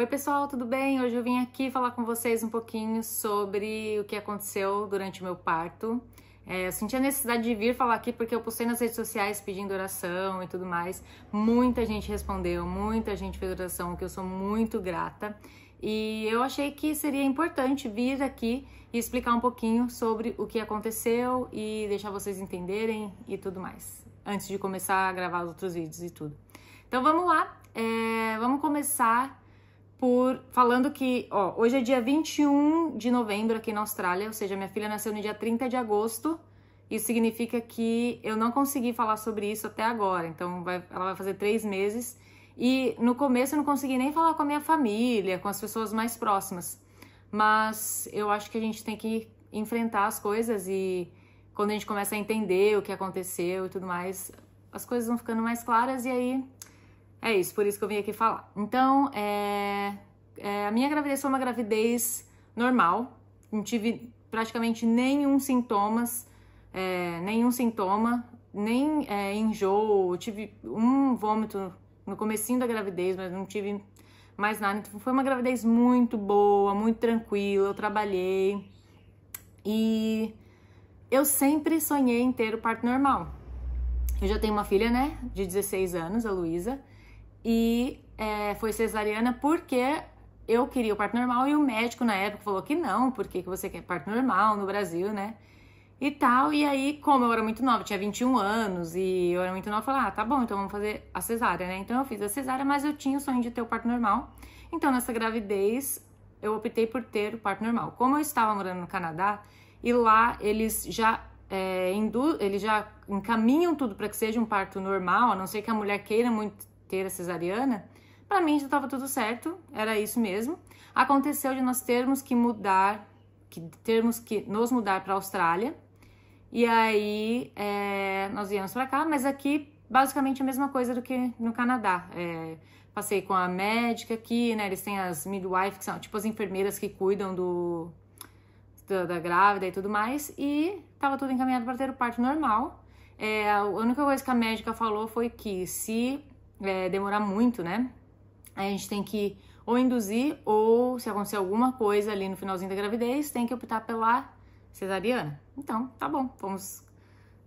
Oi, pessoal, tudo bem? Hoje eu vim aqui falar com vocês um pouquinho sobre o que aconteceu durante o meu parto. É, eu senti a necessidade de vir falar aqui porque eu postei nas redes sociais pedindo oração e tudo mais. Muita gente respondeu, muita gente fez oração, que eu sou muito grata. E eu achei que seria importante vir aqui e explicar um pouquinho sobre o que aconteceu e deixar vocês entenderem e tudo mais, antes de começar a gravar os outros vídeos e tudo. Então vamos lá, é, vamos começar por falando que, ó, hoje é dia 21 de novembro aqui na Austrália, ou seja, minha filha nasceu no dia 30 de agosto. Isso significa que eu não consegui falar sobre isso até agora. Então, vai, ela vai fazer três meses. E no começo eu não consegui nem falar com a minha família, com as pessoas mais próximas. Mas eu acho que a gente tem que enfrentar as coisas e quando a gente começa a entender o que aconteceu e tudo mais, as coisas vão ficando mais claras e aí é isso, por isso que eu vim aqui falar. Então, é, é, a minha gravidez foi uma gravidez normal, não tive praticamente nenhum sintomas, é, nenhum sintoma, nem é, enjoo, tive um vômito no comecinho da gravidez, mas não tive mais nada. Então, foi uma gravidez muito boa, muito tranquila, eu trabalhei e eu sempre sonhei em ter o parto normal. Eu já tenho uma filha, né, de 16 anos, a Luísa, e é, foi cesariana porque eu queria o parto normal e o médico na época falou que não, porque que você quer parto normal no Brasil, né? E tal, e aí, como eu era muito nova, tinha 21 anos e eu era muito nova, eu falei, ah, tá bom, então vamos fazer a cesárea, né? Então eu fiz a cesárea, mas eu tinha o sonho de ter o parto normal. Então nessa gravidez eu optei por ter o parto normal. Como eu estava morando no Canadá e lá eles já é, eles já encaminham tudo para que seja um parto normal, a não ser que a mulher queira muito ter a cesariana, para mim já estava tudo certo, era isso mesmo. Aconteceu de nós termos que mudar, que termos que nos mudar para a Austrália. E aí é, nós viemos para cá, mas aqui basicamente a mesma coisa do que no Canadá. É, passei com a médica aqui, né? Eles têm as midwives, que são tipo as enfermeiras que cuidam do da, grávida e tudo mais. E tava tudo encaminhado para ter o parto normal. É, a única coisa que a médica falou foi que se é, demorar muito, né? a gente tem que ou induzir ou, se acontecer alguma coisa ali no finalzinho da gravidez, tem que optar pela cesariana. Então, tá bom, vamos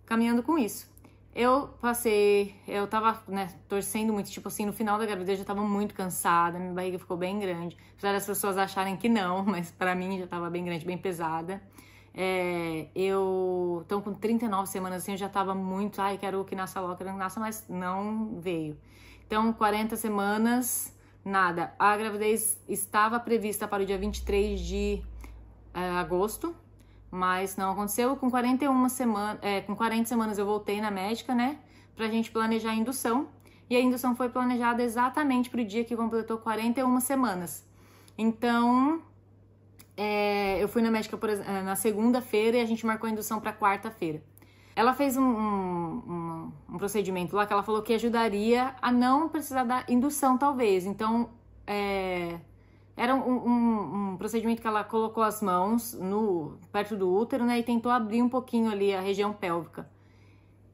caminhando com isso. Eu passei, eu tava, né, torcendo muito, tipo assim, no final da gravidez eu já tava muito cansada, minha barriga ficou bem grande. Apesar das pessoas acharem que não, mas para mim já tava bem grande, bem pesada. É, eu tô com 39 semanas assim, eu já tava muito, ai, quero que nasça logo, quero que nasça, mas não veio. Então, 40 semanas, nada. A gravidez estava prevista para o dia 23 de é, agosto, mas não aconteceu. Com 41 semanas, é, com 40 semanas eu voltei na médica, né, pra gente planejar a indução. E a indução foi planejada exatamente para o dia que completou 41 semanas. Então, é, eu fui na médica por, é, na segunda-feira e a gente marcou a indução para quarta-feira. Ela fez um, um, um, procedimento lá que ela falou que ajudaria a não precisar da indução, talvez. Então, é, era um, um, procedimento que ela colocou as mãos no perto do útero, né? E tentou abrir um pouquinho ali a região pélvica.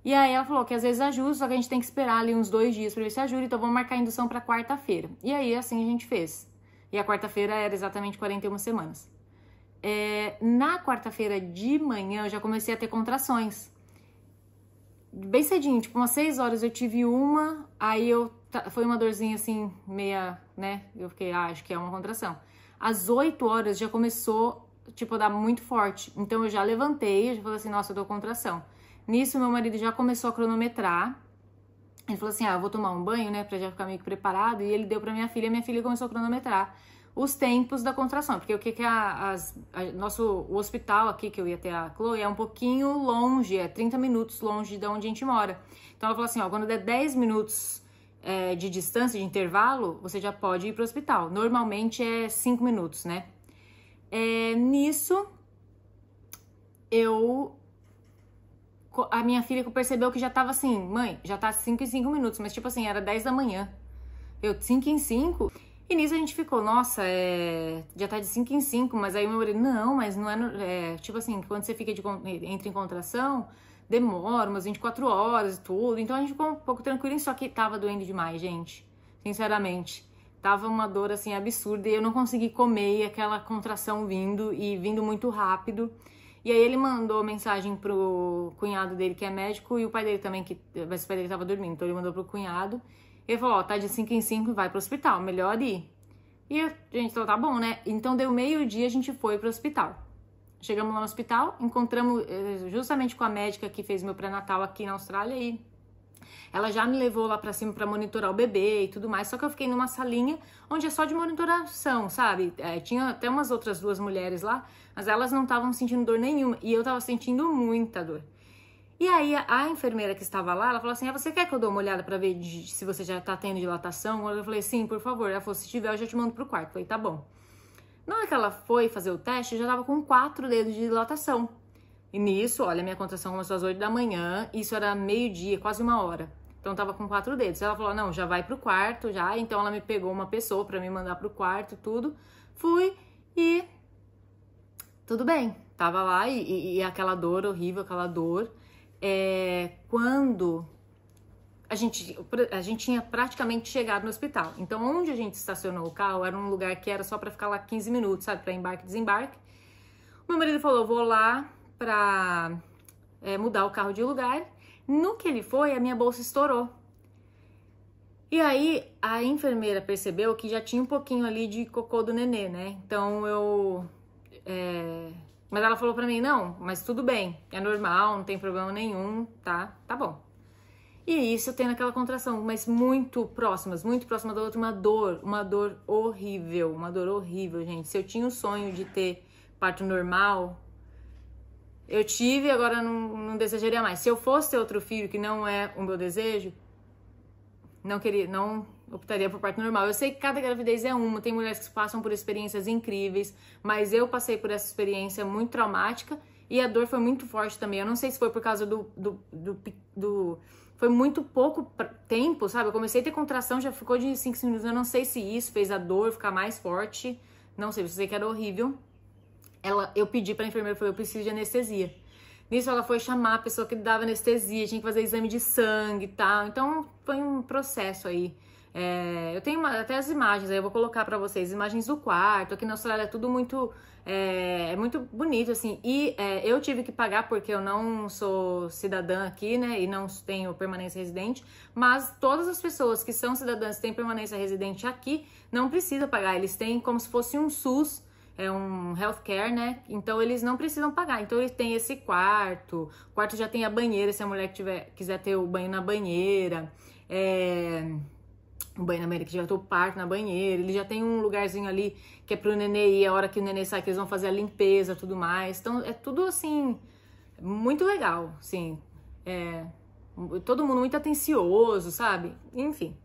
E aí ela falou que às vezes ajuda, só que a gente tem que esperar ali uns dois dias para ver se ajuda. Então, vamos marcar a indução para quarta-feira. E aí, assim a gente fez. E a quarta-feira era exatamente 41 semanas. É, na quarta-feira de manhã eu já comecei a ter contrações. Bem cedinho, tipo umas 6 horas eu tive uma, aí eu foi uma dorzinha assim, meia, né? Eu fiquei, ah, acho que é uma contração. Às 8 horas já começou, tipo, a dar muito forte. Então eu já levantei, já falei assim, nossa, eu tô contração. Nisso meu marido já começou a cronometrar ele falou assim: Ah, eu vou tomar um banho, né, pra já ficar meio que preparado. E ele deu pra minha filha, e minha filha começou a cronometrar os tempos da contração, porque o que que a, as, a, nosso o hospital aqui que eu ia ter a Chloe é um pouquinho longe, é 30 minutos longe de onde a gente mora. Então ela falou assim, ó, quando der 10 minutos é, de distância, de intervalo, você já pode ir pro hospital. Normalmente é 5 minutos, né? É, nisso eu a minha filha percebeu que já tava assim, mãe, já tá 5 em 5 minutos, mas tipo assim, era 10 da manhã. Eu, 5 em 5? E nisso a gente ficou, nossa, é... já tá de 5 em 5, mas aí meu marido, não, mas não é, no... é, Tipo assim, quando você fica de, entra em contração, demora umas 24 horas e tudo. Então a gente ficou um pouco tranquilo, só que tava doendo demais, gente. Sinceramente. Tava uma dor assim absurda e eu não consegui comer e aquela contração vindo e vindo muito rápido. E aí ele mandou mensagem pro cunhado dele, que é médico, e o pai dele também, que mas o pai dele tava dormindo, então ele mandou pro cunhado. Ele falou, ó, tá de 5 em 5 e vai pro hospital, melhor ir. E a gente falou, então tá bom, né? Então deu meio-dia, a gente foi pro hospital. Chegamos lá no hospital, encontramos eh, justamente com a médica que fez meu pré-natal aqui na Austrália e ela já me levou lá para cima para monitorar o bebê e tudo mais, só que eu fiquei numa salinha onde é só de monitoração, sabe? É, tinha até umas outras duas mulheres lá, mas elas não estavam sentindo dor nenhuma e eu tava sentindo muita dor. E aí a, enfermeira que estava lá, ela falou assim: ah, "Você quer que eu dou uma olhada para ver de, se você já tá tendo dilatação?" Eu falei: "Sim, por favor". Ela falou: "Se tiver, eu já te mando pro quarto". Eu falei: "Tá bom". Na hora que ela foi fazer o teste, eu já tava com quatro dedos de dilatação. E nisso, olha, minha contração começou às 8 da manhã, isso era meio-dia, quase uma hora. Então tava com quatro dedos. Ela falou: "Não, já vai pro quarto já". Então ela me pegou uma pessoa para me mandar pro quarto, tudo. Fui e tudo bem. Tava lá e, e, e aquela dor horrível, aquela dor. É, quando a gente, a gente tinha praticamente chegado no hospital. Então, onde a gente estacionou o carro era um lugar que era só para ficar lá 15 minutos, sabe? Para embarque e desembarque. O meu marido falou: vou lá para é, mudar o carro de lugar. No que ele foi, a minha bolsa estourou. E aí a enfermeira percebeu que já tinha um pouquinho ali de cocô do nenê, né? Então eu. É... Mas ela falou pra mim: não, mas tudo bem, é normal, não tem problema nenhum, tá? Tá bom. E isso tendo aquela contração, mas muito próximas, muito próxima da outra, uma dor, uma dor horrível, uma dor horrível, gente. Se eu tinha o sonho de ter parto normal, eu tive, agora não, não desejaria mais. Se eu fosse ter outro filho, que não é o meu desejo, não queria, não optaria por parte normal. Eu sei que cada gravidez é uma, tem mulheres que passam por experiências incríveis, mas eu passei por essa experiência muito traumática e a dor foi muito forte também. Eu não sei se foi por causa do. do, do, do foi muito pouco tempo, sabe? Eu comecei a ter contração, já ficou de 5 minutos. Eu não sei se isso fez a dor ficar mais forte. Não sei, eu sei que era horrível. Ela, eu pedi para a enfermeira, eu falei, eu preciso de anestesia. Nisso ela foi chamar a pessoa que dava anestesia, tinha que fazer exame de sangue e tal. Então foi um processo aí. É, eu tenho uma, até as imagens aí, eu vou colocar para vocês, imagens do quarto. Aqui na Austrália é tudo muito, é, é muito bonito, assim. E é, eu tive que pagar porque eu não sou cidadã aqui, né? E não tenho permanência residente. Mas todas as pessoas que são cidadãs e têm permanência residente aqui não precisa pagar. Eles têm como se fosse um SUS é um healthcare, né? Então eles não precisam pagar. Então eles têm esse quarto, o quarto já tem a banheira, se a mulher tiver, quiser ter o banho na banheira, é, o banho na banheira que já tem o parto na banheira, ele já tem um lugarzinho ali que é pro nenê ir, a hora que o nenê sai, que eles vão fazer a limpeza tudo mais. Então é tudo assim, muito legal, sim. É, todo mundo muito atencioso, sabe? Enfim.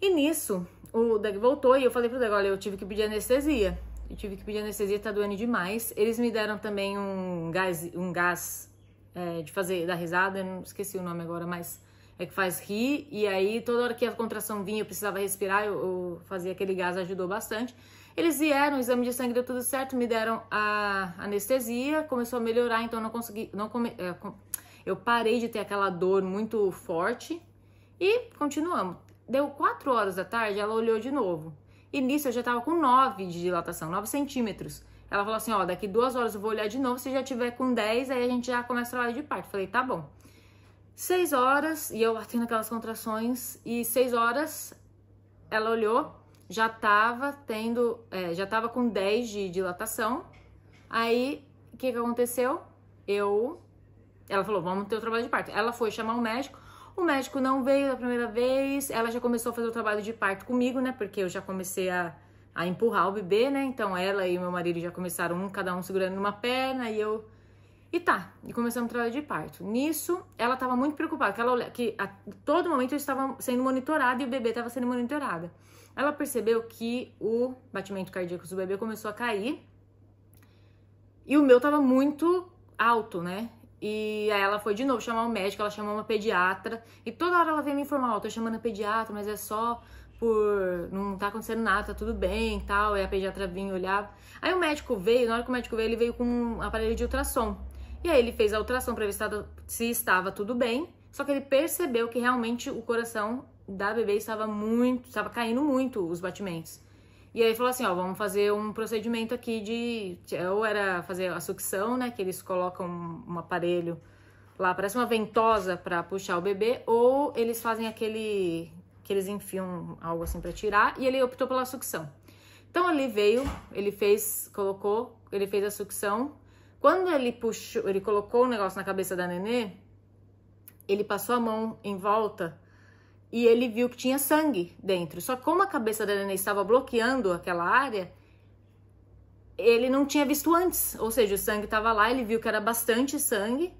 E nisso, o Doug voltou e eu falei pro Doug, olha, eu tive que pedir anestesia. Eu tive que pedir anestesia, tá doendo demais. Eles me deram também um gás, um gás é, de fazer da risada, eu não esqueci o nome agora, mas é que faz rir. E aí, toda hora que a contração vinha, eu precisava respirar, eu, eu fazia aquele gás, ajudou bastante. Eles vieram, o exame de sangue deu tudo certo, me deram a anestesia, começou a melhorar, então não consegui. Não come, é, eu parei de ter aquela dor muito forte e continuamos. Deu 4 horas da tarde, ela olhou de novo. E nisso eu já tava com 9 de dilatação, 9 centímetros. Ela falou assim: ó, daqui duas horas eu vou olhar de novo. Se já tiver com 10, aí a gente já começa a trabalho de parto. Falei, tá bom. Seis horas, e eu batendo aquelas contrações, e seis horas ela olhou, já tava tendo, é, já tava com 10 de dilatação. Aí, o que que aconteceu? Eu. Ela falou, vamos ter o trabalho de parto. Ela foi chamar o médico, o médico não veio da primeira vez, ela já começou a fazer o trabalho de parto comigo, né? Porque eu já comecei a, a empurrar o bebê, né? Então ela e meu marido já começaram, um, cada um segurando uma perna e eu. E tá, e começamos o trabalho de parto. Nisso, ela tava muito preocupada, que, ela, que a todo momento eu estava sendo monitorada e o bebê estava sendo monitorada. Ela percebeu que o batimento cardíaco do bebê começou a cair e o meu tava muito alto, né? E aí ela foi de novo chamar o médico, ela chamou uma pediatra. E toda hora ela vem me informar, ó, oh, tô chamando a pediatra, mas é só por não tá acontecendo nada, tá tudo bem e tal. E a pediatra vinha olhar. Aí o médico veio, na hora que o médico veio, ele veio com um aparelho de ultrassom. E aí ele fez a ultrassom pra ver se estava tudo bem. Só que ele percebeu que realmente o coração da bebê estava muito, estava caindo muito os batimentos. E aí falou assim, ó, vamos fazer um procedimento aqui de ou era fazer a sucção, né, que eles colocam um, um aparelho lá, parece uma ventosa para puxar o bebê, ou eles fazem aquele que eles enfiam algo assim para tirar, e ele optou pela sucção. Então ele veio, ele fez, colocou, ele fez a sucção. Quando ele puxou, ele colocou o negócio na cabeça da nenê, ele passou a mão em volta e ele viu que tinha sangue dentro. Só que como a cabeça da neném estava bloqueando aquela área, ele não tinha visto antes. Ou seja, o sangue estava lá, ele viu que era bastante sangue.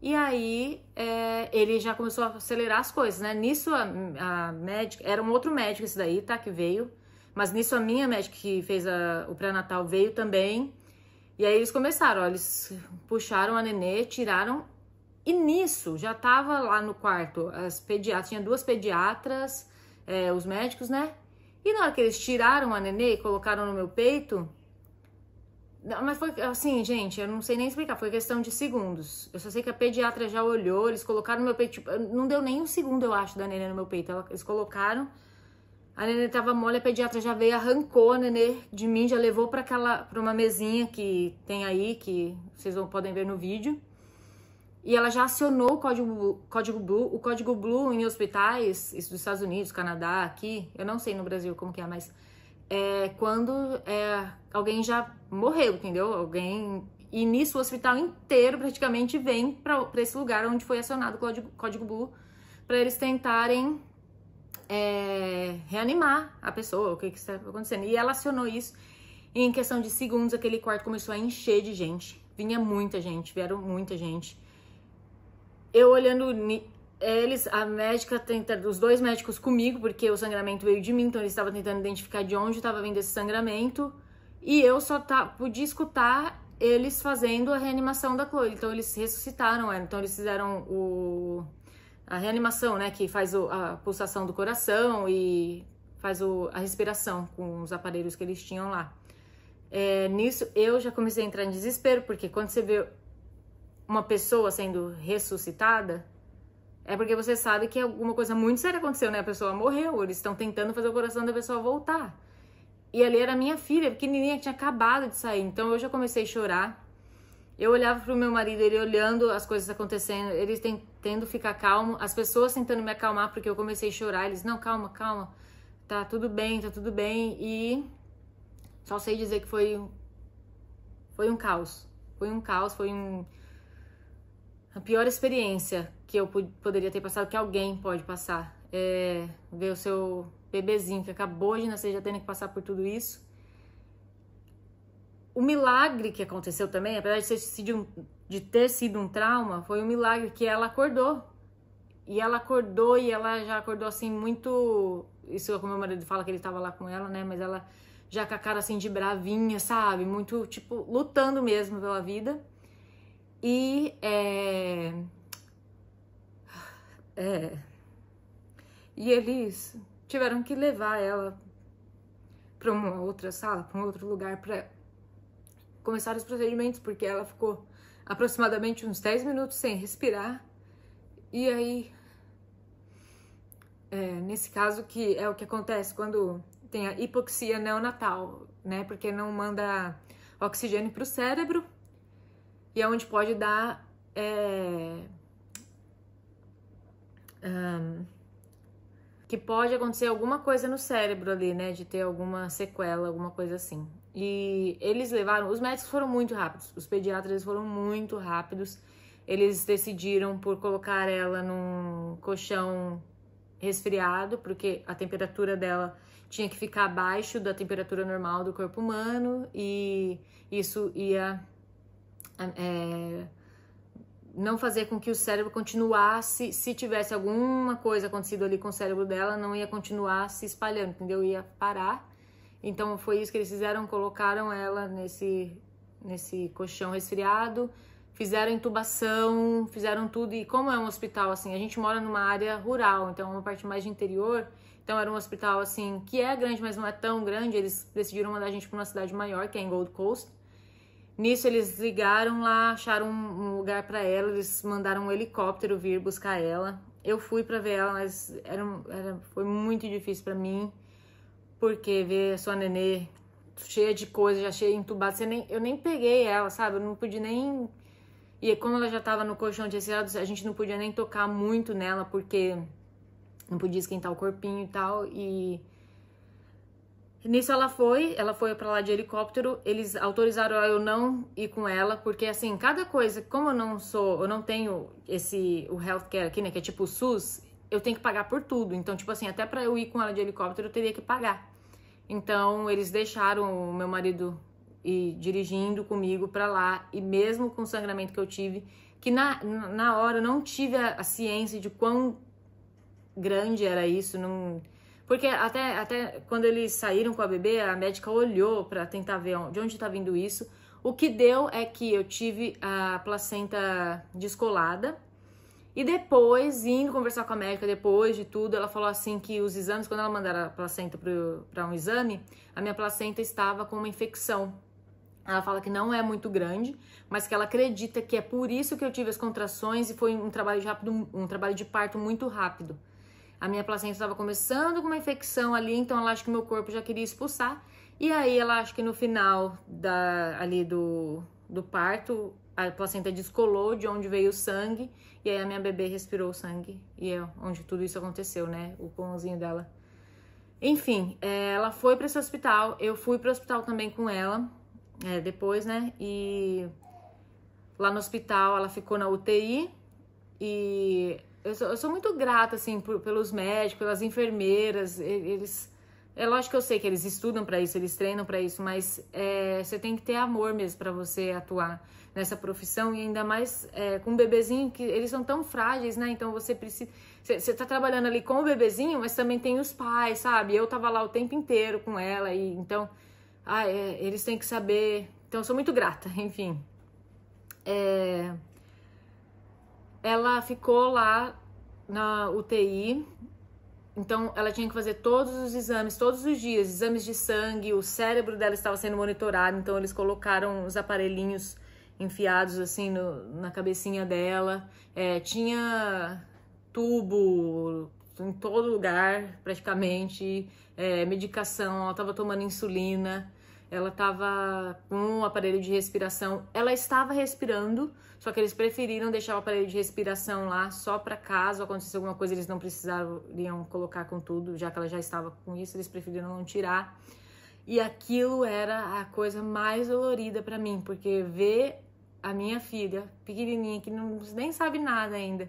E aí é, ele já começou a acelerar as coisas, né? Nisso a, a médica, era um outro médico esse daí, tá? Que veio. Mas nisso a minha médica que fez a, o pré-natal veio também. E aí eles começaram, ó, eles puxaram a nenê, tiraram e nisso, já estava lá no quarto, as pediatras, tinha duas pediatras, é, os médicos, né? E na hora que eles tiraram a nenê e colocaram no meu peito, mas foi assim, gente, eu não sei nem explicar, foi questão de segundos. Eu só sei que a pediatra já olhou, eles colocaram no meu peito, tipo, não deu nem um segundo, eu acho, da nenê no meu peito. eles colocaram, a nenê tava mole, a pediatra já veio, arrancou a nenê de mim, já levou para aquela, pra uma mesinha que tem aí, que vocês vão, podem ver no vídeo e ela já acionou o código, código Blue. O código Blue em hospitais, isso dos Estados Unidos, Canadá, aqui, eu não sei no Brasil como que é, mas é quando é, alguém já morreu, entendeu? Alguém. E nisso o hospital inteiro praticamente vem para esse lugar onde foi acionado o código, código Blue para eles tentarem é, reanimar a pessoa, o que, que está acontecendo. E ela acionou isso. E em questão de segundos, aquele quarto começou a encher de gente. Vinha muita gente, vieram muita gente eu olhando eles, a médica tenta, os dois médicos comigo, porque o sangramento veio de mim, então eles estavam tentando identificar de onde estava vindo esse sangramento. E eu só tá, podia escutar eles fazendo a reanimação da Chloe. Então eles ressuscitaram ela, então eles fizeram o, a reanimação, né, que faz o, a pulsação do coração e faz o, a respiração com os aparelhos que eles tinham lá. É, nisso eu já comecei a entrar em desespero, porque quando você vê uma pessoa sendo ressuscitada, é porque você sabe que alguma coisa muito séria aconteceu, né? A pessoa morreu, eles estão tentando fazer o coração da pessoa voltar. E ali era minha filha, pequenininha, que tinha acabado de sair. Então eu já comecei a chorar. Eu olhava pro meu marido, ele olhando as coisas acontecendo, ele tentando ficar calmo, as pessoas tentando me acalmar, porque eu comecei a chorar. Eles, não, calma, calma, tá tudo bem, tá tudo bem. E só sei dizer que foi, foi um caos. Foi um caos, foi um a pior experiência que eu poderia ter passado, que alguém pode passar. É ver o seu bebezinho que acabou de nascer já tendo que passar por tudo isso. O milagre que aconteceu também, apesar de, ser, de, ter sido um trauma, foi um milagre que ela acordou. E ela acordou e ela já acordou assim muito. Isso é como meu marido fala que ele estava lá com ela, né? Mas ela já com a cara assim de bravinha, sabe? Muito, tipo, lutando mesmo pela vida. E é, é, e eles tiveram que levar ela para uma outra sala, para um outro lugar para começar os procedimentos, porque ela ficou aproximadamente uns 10 minutos sem respirar. E aí, é, nesse caso que é o que acontece quando tem a hipoxia neonatal, né? Porque não manda oxigênio para o cérebro e é onde pode dar. É, um, que pode acontecer alguma coisa no cérebro ali, né? De ter alguma sequela, alguma coisa assim. E eles levaram, os médicos foram muito rápidos, os pediatras foram muito rápidos. Eles decidiram por colocar ela num colchão resfriado, porque a temperatura dela tinha que ficar abaixo da temperatura normal do corpo humano e isso ia é, não fazer com que o cérebro continuasse, se tivesse alguma coisa acontecido ali com o cérebro dela, não ia continuar se espalhando, entendeu? Ia parar. Então foi isso que eles fizeram, colocaram ela nesse nesse colchão resfriado, fizeram intubação, fizeram tudo. E como é um hospital assim, a gente mora numa área rural, então é uma parte mais de interior. Então era um hospital assim que é grande, mas não é tão grande. Eles decidiram mandar a gente para uma cidade maior, que é em Gold Coast. Nisso eles ligaram lá, acharam um lugar para ela, eles mandaram um helicóptero vir buscar ela. Eu fui para ver ela, mas era, era foi muito difícil para mim, porque ver a sua nenê cheia de coisa, já cheia entubada, você nem, eu nem peguei ela, sabe? Eu não pude nem e como ela já estava no colchão de resfriado, a gente não podia nem tocar muito nela, porque não podia esquentar o corpinho e tal. E Nisso ela foi, ela foi para lá de helicóptero, eles autorizaram eu não ir com ela, porque assim, cada coisa, como eu não sou, eu não tenho esse o healthcare aqui, né, que é tipo o SUS, eu tenho que pagar por tudo. Então, tipo assim, até para eu ir com ela de helicóptero, eu teria que pagar. Então, eles deixaram o meu marido ir dirigindo comigo para lá e mesmo com o sangramento que eu tive, que na, na hora eu não tive a, a ciência de quão grande era isso, não porque até, até quando eles saíram com a bebê, a médica olhou para tentar ver de onde está vindo isso. O que deu é que eu tive a placenta descolada. E depois, indo conversar com a médica depois de tudo, ela falou assim que os exames, quando ela mandaram a placenta para um exame, a minha placenta estava com uma infecção. Ela fala que não é muito grande, mas que ela acredita que é por isso que eu tive as contrações e foi um trabalho de rápido, um trabalho de parto muito rápido. A minha placenta estava começando com uma infecção ali, então ela acha que meu corpo já queria expulsar. E aí ela acha que no final da, ali do, do parto, a placenta descolou de onde veio o sangue, e aí a minha bebê respirou o sangue, e é onde tudo isso aconteceu, né? O pãozinho dela. Enfim, é, ela foi para esse hospital, eu fui para o hospital também com ela, é, depois, né? E lá no hospital ela ficou na UTI, e eu sou, eu sou muito grata, assim, por, pelos médicos, pelas enfermeiras, eles... É lógico que eu sei que eles estudam para isso, eles treinam para isso, mas é, você tem que ter amor mesmo para você atuar nessa profissão e ainda mais é, com um bebezinho que eles são tão frágeis, né? Então você precisa, você tá trabalhando ali com o bebezinho, mas também tem os pais, sabe? Eu tava lá o tempo inteiro com ela e então, ah, é, eles têm que saber. Então eu sou muito grata, enfim. É ela ficou lá na UTI. Então, ela tinha que fazer todos os exames, todos os dias, exames de sangue, o cérebro dela estava sendo monitorado, então eles colocaram os aparelhinhos enfiados assim no, na cabecinha dela. É, tinha tubo em todo lugar, praticamente, é, medicação, ela estava tomando insulina ela estava com um aparelho de respiração, ela estava respirando, só que eles preferiram deixar o aparelho de respiração lá só para caso acontecesse alguma coisa, eles não precisariam colocar com tudo, já que ela já estava com isso, eles preferiram não tirar. E aquilo era a coisa mais dolorida para mim, porque ver a minha filha pequenininha que não nem sabe nada ainda,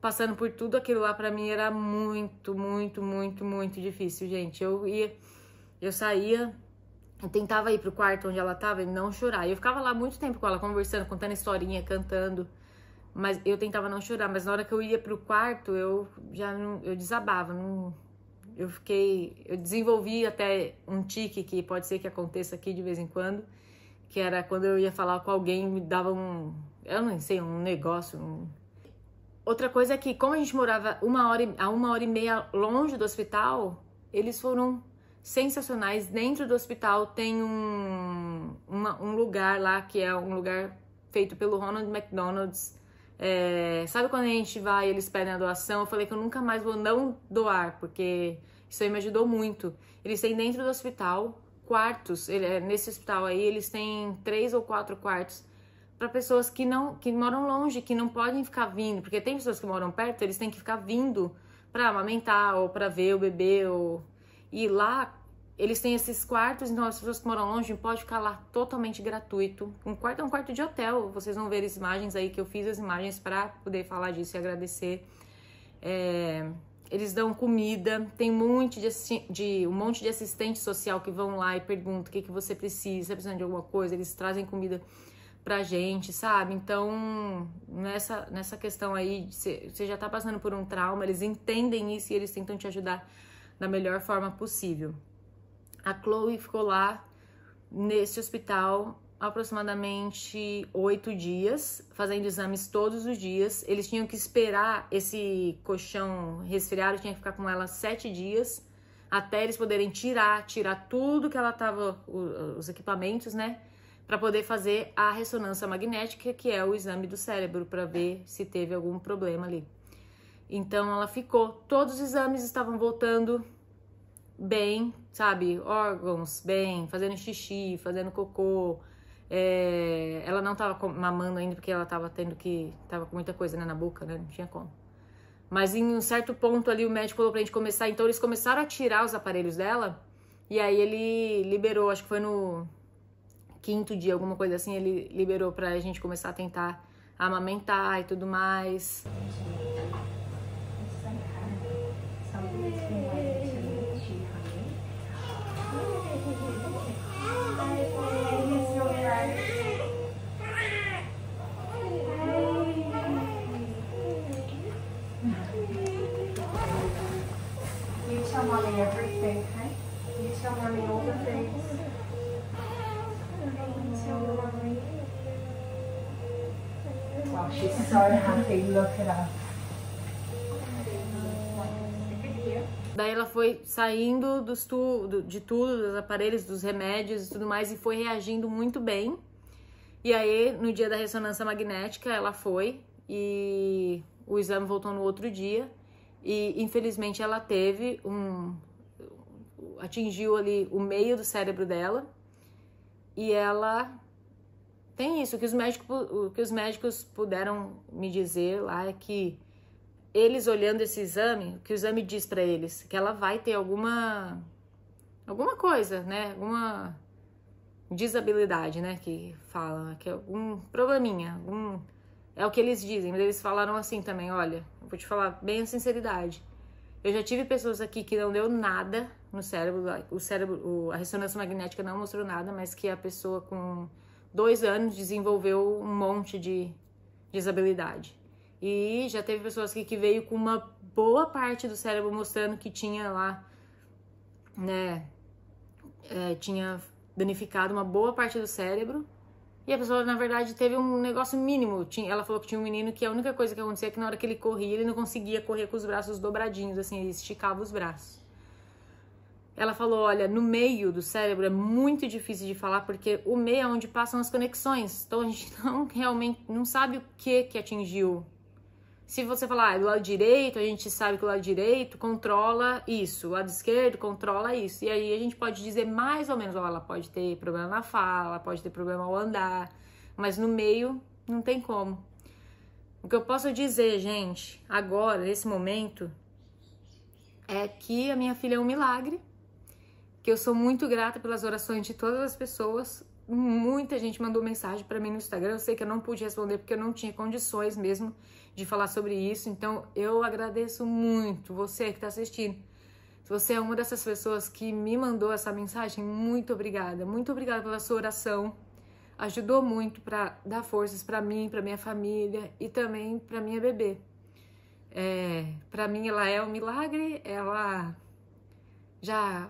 passando por tudo aquilo lá para mim era muito, muito, muito, muito difícil, gente. Eu ia eu saía eu tentava ir pro quarto onde ela tava e não chorar. Eu ficava lá muito tempo com ela, conversando, contando historinha, cantando. Mas eu tentava não chorar, mas na hora que eu ia pro quarto, eu já não, eu desabava, não, eu fiquei, eu desenvolvi até um tique que pode ser que aconteça aqui de vez em quando, que era quando eu ia falar com alguém, me dava um, eu não sei, um negócio, um... Outra coisa é que como a gente morava uma hora, a uma hora e meia longe do hospital, eles foram sensacionais. Dentro do hospital tem um, uma, um lugar lá que é um lugar feito pelo Ronald McDonald's. É, sabe quando a gente vai eles pedem a doação? Eu falei que eu nunca mais vou não doar, porque isso aí me ajudou muito. Eles têm dentro do hospital quartos, ele, é, nesse hospital aí, eles têm três ou quatro quartos para pessoas que não que moram longe, que não podem ficar vindo, porque tem pessoas que moram perto, eles têm que ficar vindo para amamentar ou para ver o bebê ou e lá eles têm esses quartos, então as pessoas que moram longe podem ficar lá totalmente gratuito. Um quarto é um quarto de hotel, vocês vão ver as imagens aí que eu fiz as imagens para poder falar disso e agradecer. É, eles dão comida, tem um monte de, de, um monte de assistente social que vão lá e perguntam o que, que você precisa, está precisando de alguma coisa, eles trazem comida pra gente, sabe? Então, nessa, nessa questão aí, você já tá passando por um trauma, eles entendem isso e eles tentam te ajudar da melhor forma possível. A Chloe ficou lá nesse hospital aproximadamente oito dias, fazendo exames todos os dias. Eles tinham que esperar esse colchão resfriado, tinha que ficar com ela sete dias, até eles poderem tirar, tirar tudo que ela tava, os equipamentos, né? Para poder fazer a ressonância magnética, que é o exame do cérebro, para ver se teve algum problema ali. Então ela ficou. Todos os exames estavam voltando bem, sabe? Órgãos bem, fazendo xixi, fazendo cocô. É... ela não tava mamando ainda porque ela tava tendo que. tava com muita coisa né, na boca, né? Não tinha como. Mas em um certo ponto ali o médico falou pra gente começar, então eles começaram a tirar os aparelhos dela. E aí ele liberou, acho que foi no quinto dia, alguma coisa assim, ele liberou pra gente começar a tentar amamentar e tudo mais. Daí ela foi saindo dos tu, do, de tudo, dos aparelhos, dos remédios e tudo mais, e foi reagindo muito bem. E aí, no dia da ressonância magnética, ela foi e o exame voltou no outro dia. E infelizmente ela teve um. atingiu ali o meio do cérebro dela e ela tem isso que os médicos o que os médicos puderam me dizer lá é que eles olhando esse exame, o que o exame diz para eles, que ela vai ter alguma alguma coisa, né? Alguma desabilidade, né, que fala que é algum probleminha, algum é o que eles dizem, mas eles falaram assim também, olha, vou te falar bem a sinceridade. Eu já tive pessoas aqui que não deu nada no cérebro, o cérebro, a ressonância magnética não mostrou nada, mas que a pessoa com dois anos, desenvolveu um monte de desabilidade. E já teve pessoas que, que veio com uma boa parte do cérebro mostrando que tinha lá, né, é, tinha danificado uma boa parte do cérebro. E a pessoa, na verdade, teve um negócio mínimo. Tinha, ela falou que tinha um menino que a única coisa que acontecia é que na hora que ele corria, ele não conseguia correr com os braços dobradinhos, assim, ele esticava os braços. Ela falou: olha, no meio do cérebro é muito difícil de falar porque o meio é onde passam as conexões. Então a gente não realmente não sabe o que que atingiu. Se você falar ah, é do lado direito, a gente sabe que o lado direito controla isso, o lado esquerdo controla isso. E aí a gente pode dizer mais ou menos: ó, ela pode ter problema na fala, pode ter problema ao andar, mas no meio não tem como. O que eu posso dizer, gente, agora, nesse momento, é que a minha filha é um milagre que eu sou muito grata pelas orações de todas as pessoas. Muita gente mandou mensagem para mim no Instagram. Eu sei que eu não pude responder porque eu não tinha condições mesmo de falar sobre isso. Então eu agradeço muito você que está assistindo. Se você é uma dessas pessoas que me mandou essa mensagem, muito obrigada. Muito obrigada pela sua oração. Ajudou muito para dar forças para mim, para minha família e também para minha bebê. É, para mim ela é um milagre. Ela já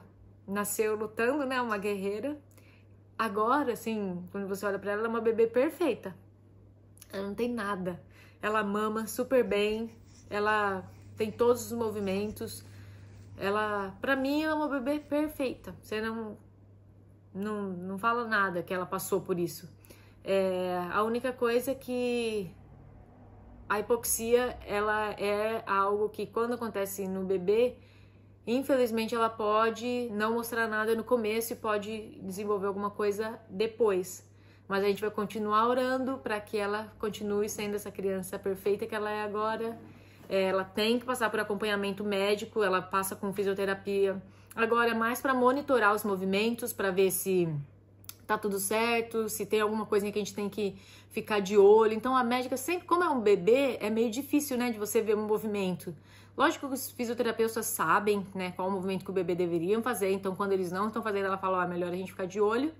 nasceu lutando, né? Uma guerreira. Agora, assim, quando você olha para ela, ela é uma bebê perfeita. Ela não tem nada. Ela mama super bem, ela tem todos os movimentos. Ela, para mim, é uma bebê perfeita. Você não, não, não fala nada que ela passou por isso. É, a única coisa é que a hipoxia, ela é algo que quando acontece no bebê, Infelizmente, ela pode não mostrar nada no começo e pode desenvolver alguma coisa depois. Mas a gente vai continuar orando para que ela continue sendo essa criança perfeita que ela é agora. É, ela tem que passar por acompanhamento médico, ela passa com fisioterapia. Agora é mais para monitorar os movimentos, para ver se tá tudo certo, se tem alguma coisinha que a gente tem que ficar de olho. Então a médica sempre, como é um bebê, é meio difícil, né, de você ver um movimento. Lógico que os fisioterapeutas sabem, né, qual o movimento que o bebê deveria fazer, então quando eles não estão fazendo, ela fala, ah, melhor a gente ficar de olho.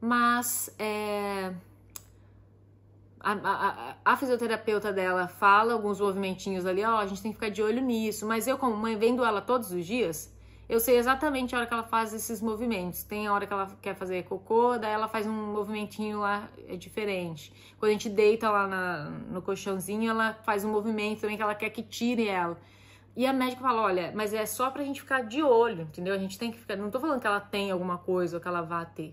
Mas é, a, a, a, fisioterapeuta dela fala alguns movimentinhos ali, ó, oh, a gente tem que ficar de olho nisso. Mas eu, como mãe, vendo ela todos os dias, eu sei exatamente a hora que ela faz esses movimentos. Tem a hora que ela quer fazer cocô, daí ela faz um movimentinho lá é diferente. Quando a gente deita lá na, no colchãozinho, ela faz um movimento também que ela quer que tire ela. E a médica fala: olha, mas é só pra gente ficar de olho, entendeu? A gente tem que ficar. Não tô falando que ela tem alguma coisa ou que ela vá ter.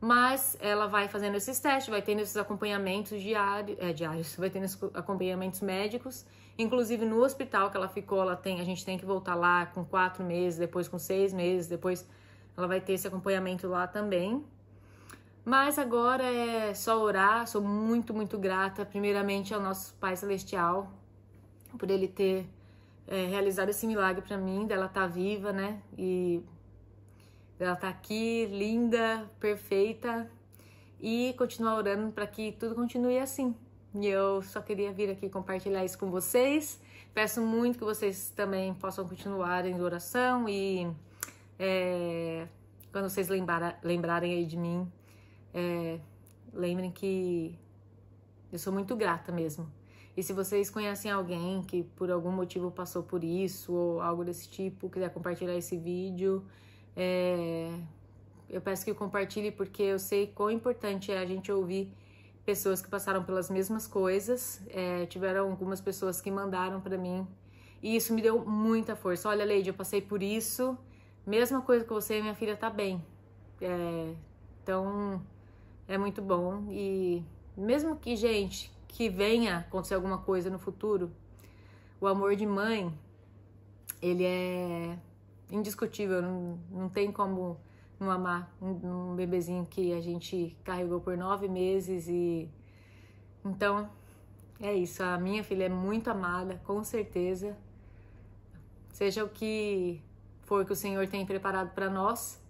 Mas ela vai fazendo esses testes, vai tendo esses acompanhamentos diários, é, diários, vai tendo esses acompanhamentos médicos. Inclusive no hospital que ela ficou, ela tem, a gente tem que voltar lá com quatro meses, depois com seis meses, depois ela vai ter esse acompanhamento lá também. Mas agora é só orar, sou muito, muito grata, primeiramente ao nosso Pai Celestial, por ele ter é, realizado esse milagre para mim, dela estar tá viva, né? E dela tá aqui, linda, perfeita, e continuar orando para que tudo continue assim. E eu só queria vir aqui compartilhar isso com vocês. Peço muito que vocês também possam continuar em oração e é, quando vocês lembrar, lembrarem aí de mim, é, lembrem que eu sou muito grata mesmo e se vocês conhecem alguém que por algum motivo passou por isso ou algo desse tipo, quiser compartilhar esse vídeo, é... eu peço que compartilhe porque eu sei quão importante é a gente ouvir pessoas que passaram pelas mesmas coisas. É... tiveram algumas pessoas que mandaram para mim e isso me deu muita força. Olha, Leide, eu passei por isso, mesma coisa que você, minha filha tá bem. É... então é muito bom e mesmo que, gente, que venha acontecer alguma coisa no futuro. O amor de mãe, ele é indiscutível, não, não tem como não amar um, um bebezinho que a gente carregou por nove meses e então é isso. A minha filha é muito amada, com certeza. Seja o que for que o Senhor tem preparado para nós,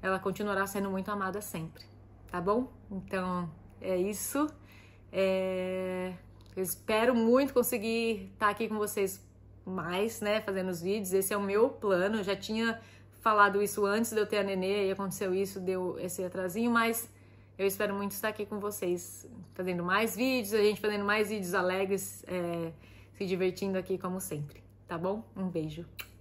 ela continuará sendo muito amada sempre, tá bom? Então é isso. É... Eu espero muito conseguir estar tá aqui com vocês mais, né? Fazendo os vídeos. Esse é o meu plano. Eu já tinha falado isso antes de eu ter a nenê e aconteceu isso, deu esse atrasinho, mas eu espero muito estar aqui com vocês, fazendo mais vídeos, a gente fazendo mais vídeos alegres, é, se divertindo aqui como sempre, tá bom? Um beijo.